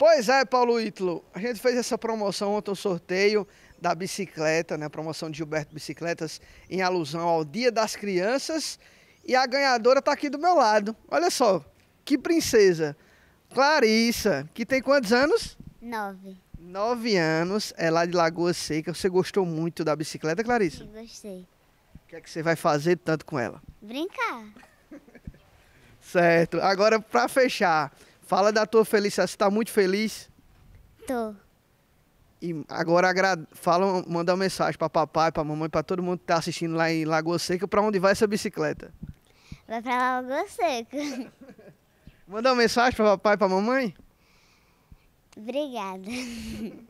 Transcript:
Pois é, Paulo Ítalo, a gente fez essa promoção ontem, o sorteio da bicicleta, né? A promoção de Gilberto Bicicletas em alusão ao Dia das Crianças. E a ganhadora está aqui do meu lado. Olha só, que princesa. Clarissa, que tem quantos anos? Nove. Nove anos, é lá de Lagoa Seca. Você gostou muito da bicicleta, Clarissa? Eu gostei. O que é que você vai fazer tanto com ela? Brincar. certo. Agora, para fechar, Fala da tua felicidade. Você está muito feliz? Tô. E agora fala, manda uma mensagem para papai, para mamãe, para todo mundo que tá assistindo lá em Lagoa Seca, para onde vai essa bicicleta? Vai para Lagoa Seca. Manda uma mensagem para papai, para mamãe? Obrigada.